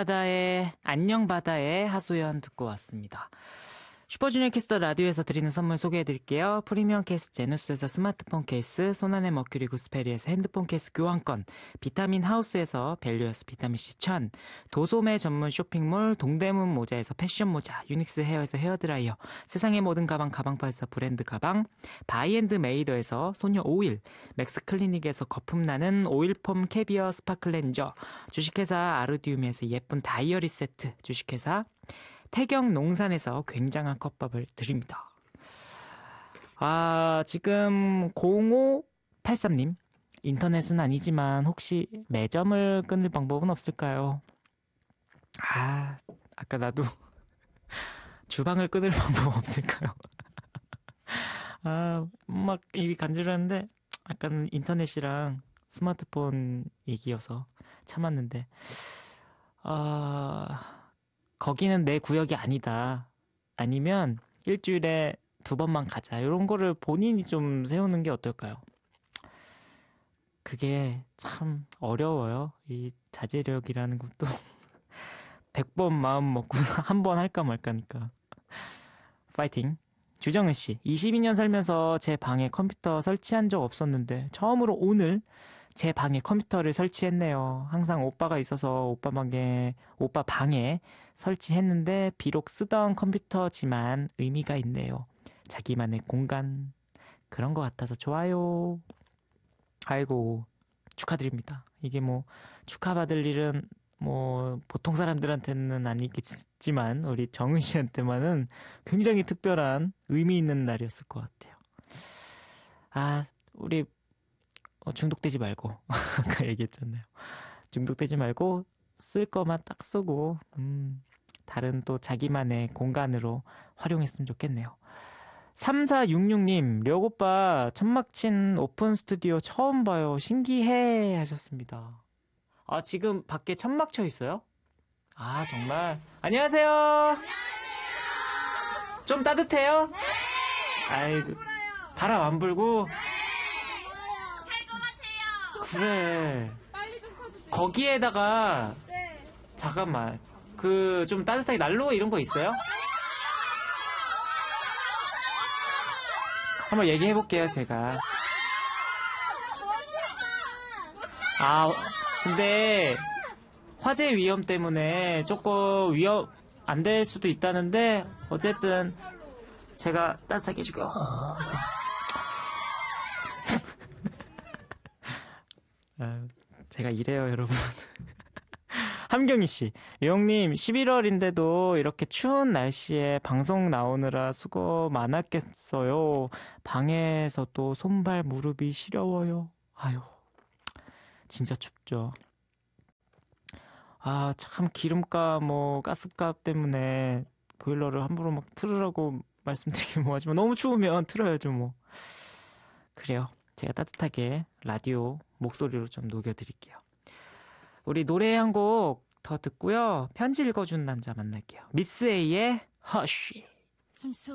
바다의 안녕 바다의 하소연 듣고 왔습니다. 슈퍼주니어 키스터 라디오에서 드리는 선물 소개해드릴게요. 프리미엄 케이스 제누스에서 스마트폰 케이스, 손안의 머큐리 구스페리에서 핸드폰 케이스 교환권, 비타민 하우스에서 밸류어스 비타민C 천, 도소매 전문 쇼핑몰 동대문 모자에서 패션 모자, 유닉스 헤어에서 헤어드라이어, 세상의 모든 가방 가방파에서 브랜드 가방, 바이앤드 메이더에서 소녀 오일, 맥스클리닉에서 거품나는 오일폼 캐비어 스파클렌저, 주식회사 아르디움에서 예쁜 다이어리 세트, 주식회사 태경 농산에서 굉장한 컵밥을 드립니다. 아, 지금 0583님. 인터넷은 아니지만 혹시 매점을 끊을 방법은 없을까요? 아, 아까 나도 주방을 끊을 방법 없을까요? 아, 막 입이 간지러는데 아까는 인터넷이랑 스마트폰 얘기여서 참았는데 아 거기는 내 구역이 아니다. 아니면 일주일에 두 번만 가자. 이런 거를 본인이 좀 세우는 게 어떨까요? 그게 참 어려워요. 이 자제력이라는 것도 100번 마음 먹고 한 번 할까 말까니까. 파이팅. 주정은 씨, 22년 살면서 제 방에 컴퓨터 설치한 적 없었는데 처음으로 오늘 제 방에 컴퓨터를 설치했네요. 항상 오빠가 있어서 오빠 방에, 오빠 방에 설치했는데 비록 쓰던 컴퓨터지만 의미가 있네요. 자기만의 공간. 그런 것 같아서 좋아요. 아이고, 축하드립니다. 이게 뭐 축하받을 일은 뭐 보통 사람들한테는 아니겠지만 우리 정은 씨한테만은 굉장히 특별한 의미 있는 날이었을 것 같아요. 아, 우리 어, 중독되지 말고 아까 얘기했잖아요. 중독되지 말고 쓸 것만 딱 쓰고 음, 다른 또 자기만의 공간으로 활용했으면 좋겠네요. 3466님, 려오빠 천막친 오픈 스튜디오 처음 봐요. 신기해 하셨습니다. 아, 지금 밖에 천막 쳐 있어요? 아, 정말. 안녕하세요. 안녕하세요. 좀 따뜻해요? 네. 아이고. 바람 안 불고? 네. 그래. 빨리 좀 거기에다가 네. 잠깐만. 그 좀 따뜻하게 난로 이런 거 있어요? 한번 얘기해 볼게요, 제가. 아, 근데 화재 위험 때문에 조금 위험 안 될 수도 있다는데 어쨌든 제가 따뜻하게 해줄게요. 아, 제가 이래요, 여러분. 함경희 씨, 류님 11월인데도 이렇게 추운 날씨에 방송 나오느라 수고 많았겠어요. 방에서 또 손발 무릎이 시려워요. 아유, 진짜 춥죠. 아, 참 기름값 뭐 가스값 때문에 보일러를 함부로 막 틀으라고 말씀드리긴 뭐하지만 너무 추우면 틀어야죠 뭐. 그래요. 제가 따뜻하게 라디오 목소리로 좀 녹여드릴게요. 우리 노래 한 곡 더 듣고요. 편지 읽어준 남자 만날게요. 미스 A의 허쉬.